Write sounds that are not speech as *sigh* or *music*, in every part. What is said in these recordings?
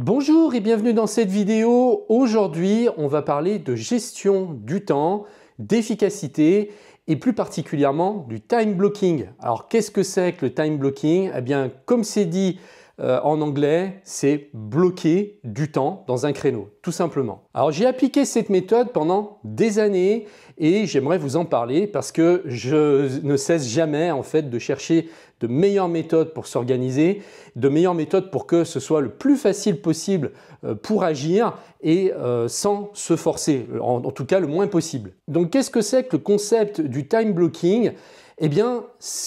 Bonjour et bienvenue dans cette vidéo. Aujourd'hui, on va parler de gestion du temps, d'efficacité et plus particulièrement du time blocking. Alors qu'est-ce que c'est que le time blocking Eh bien, comme c'est dit, euh, en anglais, c'est bloquer du temps dans un créneau, tout simplement. Alors j'ai appliqué cette méthode pendant des années et j'aimerais vous en parler parce que je ne cesse jamais en fait de chercher de meilleures méthodes pour s'organiser, de meilleures méthodes pour que ce soit le plus facile possible euh, pour agir et euh, sans se forcer, en, tout cas le moins possible. Donc qu'est-ce que c'est que le concept du time blocking Eh bien,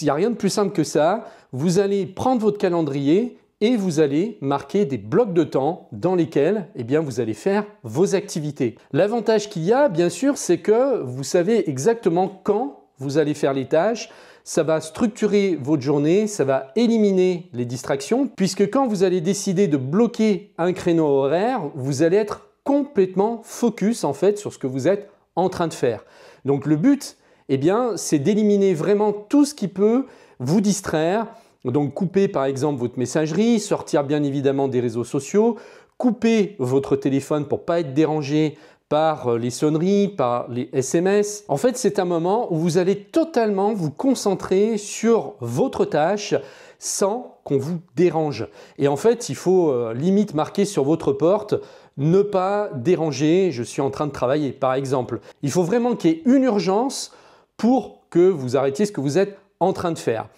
il n'y a rien de plus simple que ça. Vous allez prendre votre calendrier et vous allez marquer des blocs de temps dans lesquels eh bien, vous allez faire vos activités. L'avantage qu'il y a, bien sûr, c'est que vous savez exactement quand vous allez faire les tâches. Ça va structurer votre journée, ça va éliminer les distractions, puisque quand vous allez décider de bloquer un créneau horaire, vous allez être complètement focus en fait sur ce que vous êtes en train de faire. Donc le but, eh bien, c'est d'éliminer vraiment tout ce qui peut vous distraire, donc couper par exemple votre messagerie, sortir bien évidemment des réseaux sociaux, couper votre téléphone pour ne pas être dérangé par euh, les sonneries, par les SMS. En fait, c'est un moment où vous allez totalement vous concentrer sur votre tâche sans qu'on vous dérange. Et en fait, il faut euh, limite marquer sur votre porte ne pas déranger, je suis en train de travailler par exemple. Il faut vraiment qu'il y ait une urgence pour que vous arrêtiez ce que vous êtes en train de faire.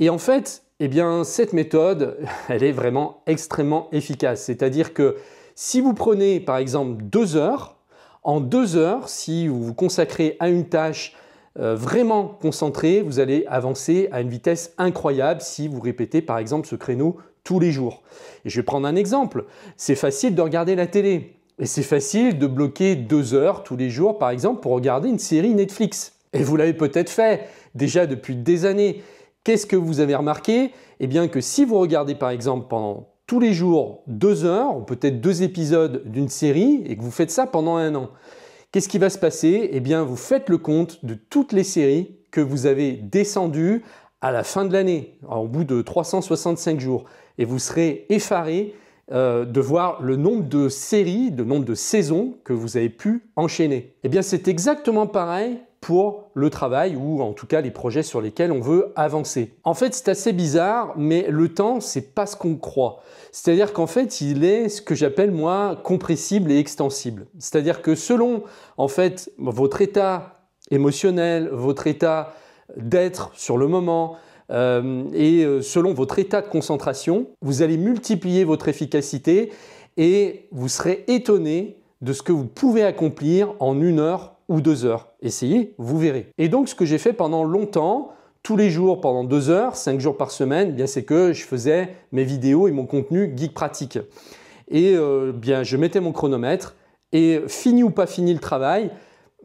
Et en fait, eh bien, cette méthode, *laughs* elle est vraiment extrêmement efficace. C'est-à-dire que si vous prenez par exemple deux heures, en deux heures, si vous vous consacrez à une tâche euh, vraiment concentrée, vous allez avancer à une vitesse incroyable si vous répétez par exemple ce créneau tous les jours. Et je vais prendre un exemple. C'est facile de regarder la télé. Et c'est facile de bloquer deux heures tous les jours, par exemple, pour regarder une série Netflix. Et vous l'avez peut-être fait déjà depuis des années. Qu'est-ce que vous avez remarqué Eh bien que si vous regardez par exemple pendant tous les jours deux heures, ou peut-être deux épisodes d'une série, et que vous faites ça pendant un an, qu'est-ce qui va se passer Eh bien vous faites le compte de toutes les séries que vous avez descendues à la fin de l'année, au bout de 365 jours, et vous serez effaré euh, de voir le nombre de séries, le nombre de saisons que vous avez pu enchaîner. Eh bien c'est exactement pareil pour le travail ou en tout cas les projets sur lesquels on veut avancer. En fait, c'est assez bizarre, mais le temps, c'est pas ce qu'on croit. C'est-à-dire qu'en fait, il est ce que j'appelle moi compressible et extensible. C'est-à-dire que selon en fait votre état émotionnel, votre état d'être sur le moment, euh, et euh, selon votre état de concentration, vous allez multiplier votre efficacité et vous serez étonné de ce que vous pouvez accomplir en une heure deux heures. Essayez, vous verrez. Et donc ce que j'ai fait pendant longtemps, tous les jours pendant deux heures, cinq jours par semaine, eh bien c'est que je faisais mes vidéos et mon contenu geek pratique. Et euh, bien je mettais mon chronomètre et fini ou pas fini le travail,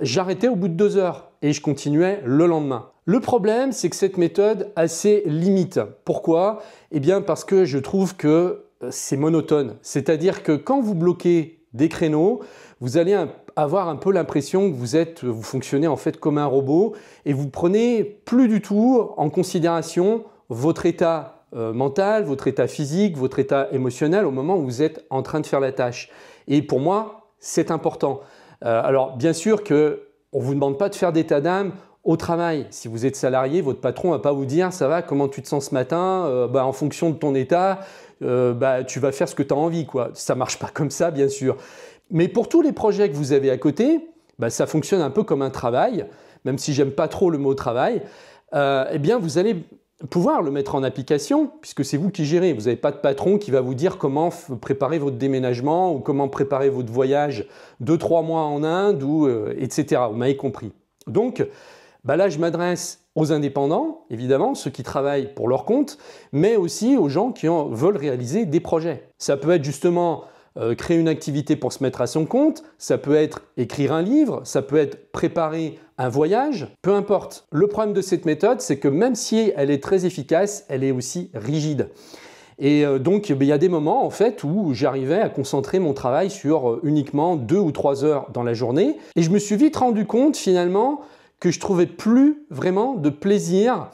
j'arrêtais au bout de deux heures et je continuais le lendemain. Le problème, c'est que cette méthode a ses limites. Pourquoi Eh bien parce que je trouve que euh, c'est monotone. C'est-à-dire que quand vous bloquez des créneaux, vous allez un avoir un peu l'impression que vous êtes, vous fonctionnez en fait comme un robot et vous prenez plus du tout en considération votre état euh, mental, votre état physique, votre état émotionnel au moment où vous êtes en train de faire la tâche. Et pour moi, c'est important. Euh, alors bien sûr que on vous demande pas de faire d'état d'âme au travail. Si vous êtes salarié, votre patron va pas vous dire ça va, comment tu te sens ce matin, euh, bah, en fonction de ton état, bah, tu vas faire ce que tu as envie. Quoi. Ça marche pas comme ça, bien sûr. Mais pour tous les projets que vous avez à côté, bah, ça fonctionne un peu comme un travail, même si j'aime pas trop le mot travail, euh, eh bien vous allez pouvoir le mettre en application, puisque c'est vous qui gérez. Vous n'avez pas de patron qui va vous dire comment préparer votre déménagement ou comment préparer votre voyage 2-3 mois en Inde, ou, euh, etc. Vous m'avez compris. Donc, bah, là, je m'adresse aux indépendants, évidemment, ceux qui travaillent pour leur compte, mais aussi aux gens qui veulent réaliser des projets. Ça peut être justement euh, créer une activité pour se mettre à son compte, ça peut être écrire un livre, ça peut être préparer un voyage, peu importe. Le problème de cette méthode, c'est que même si elle est très efficace, elle est aussi rigide. Et euh, donc, eh il y a des moments en fait où j'arrivais à concentrer mon travail sur euh, uniquement deux ou trois heures dans la journée. Et je me suis vite rendu compte finalement que je trouvais plus vraiment de plaisir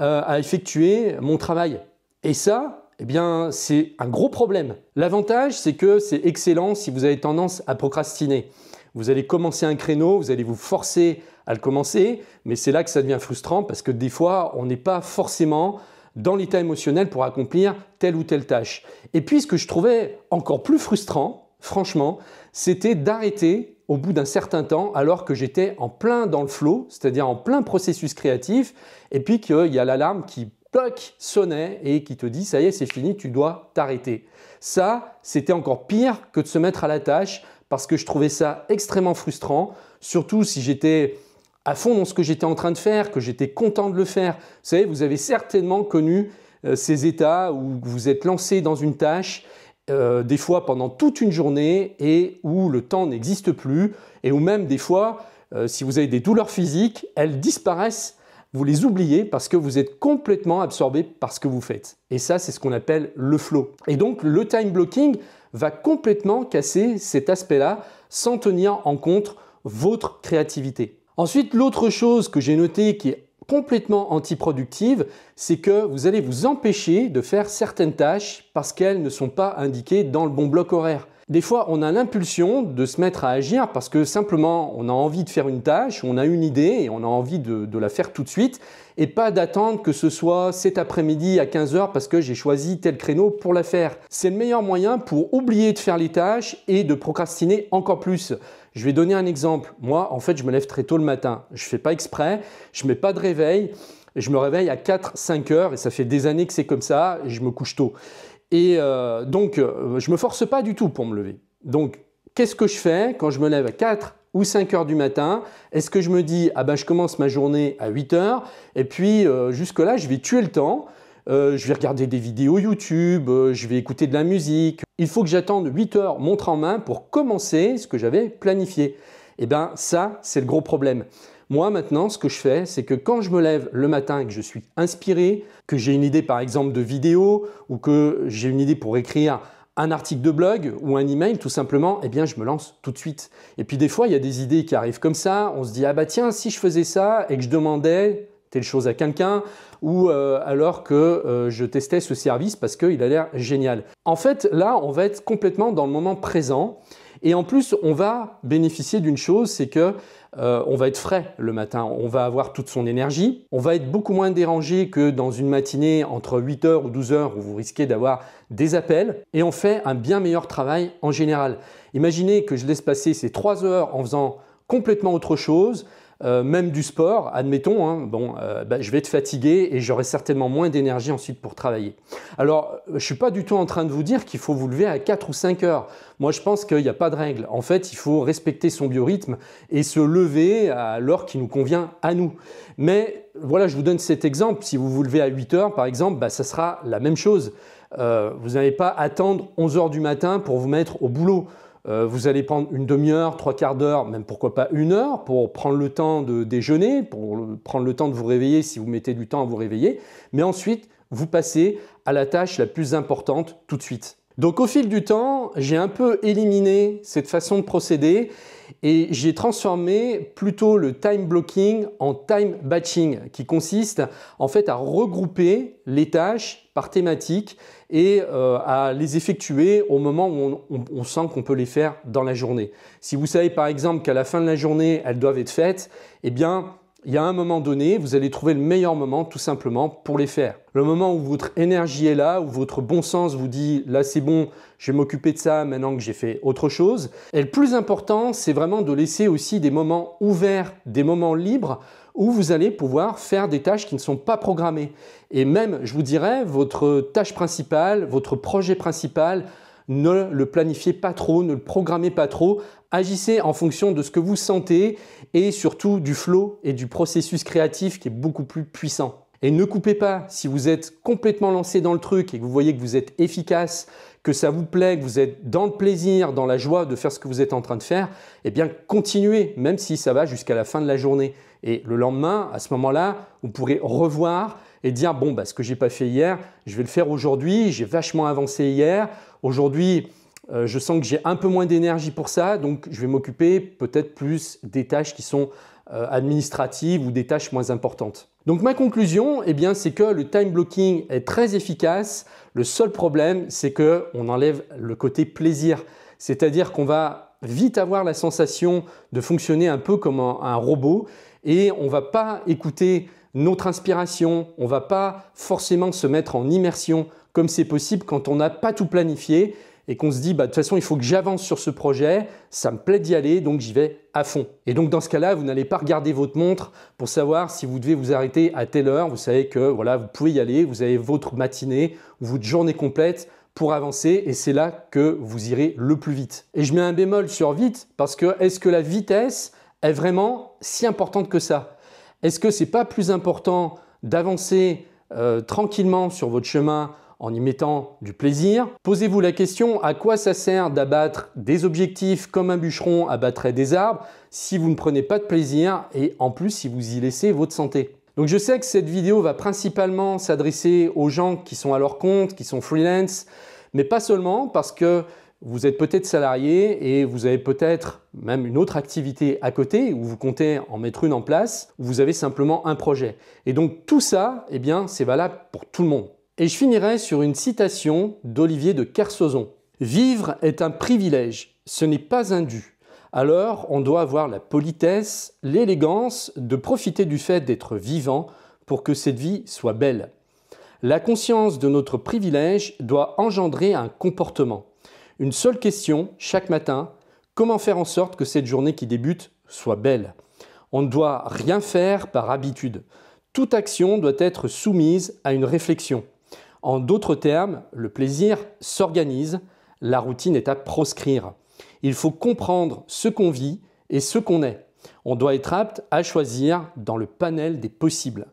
à effectuer mon travail. Et ça, eh bien, c'est un gros problème. L'avantage, c'est que c'est excellent si vous avez tendance à procrastiner. Vous allez commencer un créneau, vous allez vous forcer à le commencer, mais c'est là que ça devient frustrant parce que des fois, on n'est pas forcément dans l'état émotionnel pour accomplir telle ou telle tâche. Et puis, ce que je trouvais encore plus frustrant, franchement, c'était d'arrêter au bout d'un certain temps, alors que j'étais en plein dans le flot, c'est-à-dire en plein processus créatif, et puis qu'il y a l'alarme qui toc, sonnait et qui te dit ça y est, c'est fini, tu dois t'arrêter. Ça, c'était encore pire que de se mettre à la tâche parce que je trouvais ça extrêmement frustrant, surtout si j'étais à fond dans ce que j'étais en train de faire, que j'étais content de le faire. Vous savez, vous avez certainement connu euh, ces états où vous êtes lancé dans une tâche, euh, des fois pendant toute une journée et où le temps n'existe plus, et où même des fois, euh, si vous avez des douleurs physiques, elles disparaissent vous les oubliez parce que vous êtes complètement absorbé par ce que vous faites. Et ça, c'est ce qu'on appelle le flow. Et donc, le time blocking va complètement casser cet aspect-là sans tenir en compte votre créativité. Ensuite, l'autre chose que j'ai notée qui est complètement antiproductive, c'est que vous allez vous empêcher de faire certaines tâches parce qu'elles ne sont pas indiquées dans le bon bloc horaire. Des fois, on a l'impulsion de se mettre à agir parce que simplement, on a envie de faire une tâche, on a une idée et on a envie de, la faire tout de suite et pas d'attendre que ce soit cet après-midi à 15h parce que j'ai choisi tel créneau pour la faire. C'est le meilleur moyen pour oublier de faire les tâches et de procrastiner encore plus. Je vais donner un exemple. Moi, en fait, je me lève très tôt le matin. Je ne fais pas exprès, je ne mets pas de réveil. Je me réveille à 4-5 heures et ça fait des années que c'est comme ça. je me couche tôt. Et euh, donc, euh, je ne me force pas du tout pour me lever. Donc, qu'est-ce que je fais quand je me lève à 4 ou 5 heures du matin Est-ce que je me dis, ah ben je commence ma journée à 8 heures et puis euh, jusque-là, je vais tuer le temps, je vais regarder des vidéos YouTube, je vais écouter de la musique, il faut que j'attende 8 heures montre en main pour commencer ce que j'avais planifié. Eh bien ça, c'est le gros problème. Moi maintenant, ce que je fais, c'est que quand je me lève le matin et que je suis inspiré, que j'ai une idée par exemple de vidéo ou que j'ai une idée pour écrire un article de blog ou un email tout simplement, eh bien je me lance tout de suite. Et puis des fois, il y a des idées qui arrivent comme ça, on se dit ah bah tiens, si je faisais ça et que je demandais telle chose à quelqu'un, ou euh, alors que euh, je testais ce service parce qu'il a l'air génial. En fait, là, on va être complètement dans le moment présent. Et en plus, on va bénéficier d'une chose, c'est que euh, on va être frais le matin, on va avoir toute son énergie, on va être beaucoup moins dérangé que dans une matinée entre 8h ou 12h où vous risquez d'avoir des appels et on fait un bien meilleur travail en général. Imaginez que je laisse passer ces 3 heures en faisant complètement autre chose, euh, même du sport, admettons, hein, bon, euh, bah, je vais être fatigué et j'aurai certainement moins d'énergie ensuite pour travailler. Alors, je ne suis pas du tout en train de vous dire qu'il faut vous lever à 4 ou 5 heures. Moi, je pense qu'il n'y a pas de règle. En fait, il faut respecter son biorhythme et se lever à l'heure qui nous convient à nous. Mais voilà, je vous donne cet exemple. Si vous vous levez à 8 heures, par exemple, bah, ça sera la même chose. Euh, vous n'allez pas attendre 11 heures du matin pour vous mettre au boulot. Euh, vous allez prendre une demi-heure, trois quarts d'heure, même pourquoi pas une heure pour prendre le temps de déjeuner, pour prendre le temps de vous réveiller si vous mettez du temps à vous réveiller. Mais ensuite, vous passez à la tâche la plus importante tout de suite. Donc au fil du temps, j'ai un peu éliminé cette façon de procéder et j'ai transformé plutôt le time blocking en time batching qui consiste en fait à regrouper les tâches par thématique et euh, à les effectuer au moment où on sent qu'on peut les faire dans la journée. Si vous savez par exemple qu'à la fin de la journée, elles doivent être faites, eh bien il y a un moment donné, vous allez trouver le meilleur moment tout simplement pour les faire. Le moment où votre énergie est là, où votre bon sens vous dit là c'est bon, je vais m'occuper de ça maintenant que j'ai fait autre chose. Et le plus important, c'est vraiment de laisser aussi des moments ouverts, des moments libres où vous allez pouvoir faire des tâches qui ne sont pas programmées. Et même, je vous dirais, votre tâche principale, votre projet principal, ne le planifiez pas trop, ne le programmez pas trop. Agissez en fonction de ce que vous sentez et surtout du flow et du processus créatif qui est beaucoup plus puissant. Et ne coupez pas, si vous êtes complètement lancé dans le truc et que vous voyez que vous êtes efficace, que ça vous plaît, que vous êtes dans le plaisir, dans la joie de faire ce que vous êtes en train de faire, eh bien continuez, même si ça va jusqu'à la fin de la journée. Et le lendemain, à ce moment-là, vous pourrez revoir et dire bon, bah, ce que j'ai pas fait hier, je vais le faire aujourd'hui. J'ai vachement avancé hier. Aujourd'hui, euh, je sens que j'ai un peu moins d'énergie pour ça, donc je vais m'occuper peut-être plus des tâches qui sont euh, administratives ou des tâches moins importantes. Donc ma conclusion, eh bien, c'est que le time blocking est très efficace. Le seul problème, c'est que on enlève le côté plaisir, c'est-à-dire qu'on va vite avoir la sensation de fonctionner un peu comme un, un robot et on va pas écouter notre inspiration, on ne va pas forcément se mettre en immersion comme c'est possible quand on n'a pas tout planifié et qu'on se dit bah, de toute façon il faut que j'avance sur ce projet, ça me plaît d'y aller donc j'y vais à fond. Et donc dans ce cas-là, vous n'allez pas regarder votre montre pour savoir si vous devez vous arrêter à telle heure, vous savez que voilà, vous pouvez y aller, vous avez votre matinée ou votre journée complète pour avancer et c'est là que vous irez le plus vite. Et je mets un bémol sur vite parce que est-ce que la vitesse est vraiment si importante que ça est-ce que c'est pas plus important d'avancer euh, tranquillement sur votre chemin en y mettant du plaisir. Posez-vous la question à quoi ça sert d'abattre des objectifs comme un bûcheron abattrait des arbres si vous ne prenez pas de plaisir et en plus si vous y laissez votre santé. Donc je sais que cette vidéo va principalement s'adresser aux gens qui sont à leur compte, qui sont freelance, mais pas seulement parce que vous êtes peut-être salarié et vous avez peut-être même une autre activité à côté ou vous comptez en mettre une en place ou vous avez simplement un projet. Et donc tout ça, eh bien, c'est valable pour tout le monde. Et je finirai sur une citation d'Olivier de Kersauzon. Vivre est un privilège, ce n'est pas un dû. Alors, on doit avoir la politesse, l'élégance de profiter du fait d'être vivant pour que cette vie soit belle. La conscience de notre privilège doit engendrer un comportement. Une seule question chaque matin, comment faire en sorte que cette journée qui débute soit belle On ne doit rien faire par habitude. Toute action doit être soumise à une réflexion. En d'autres termes, le plaisir s'organise, la routine est à proscrire. Il faut comprendre ce qu'on vit et ce qu'on est. On doit être apte à choisir dans le panel des possibles.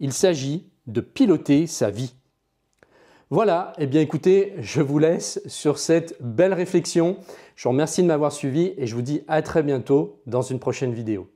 Il s'agit de piloter sa vie. Voilà, eh bien écoutez, je vous laisse sur cette belle réflexion. Je vous remercie de m'avoir suivi et je vous dis à très bientôt dans une prochaine vidéo.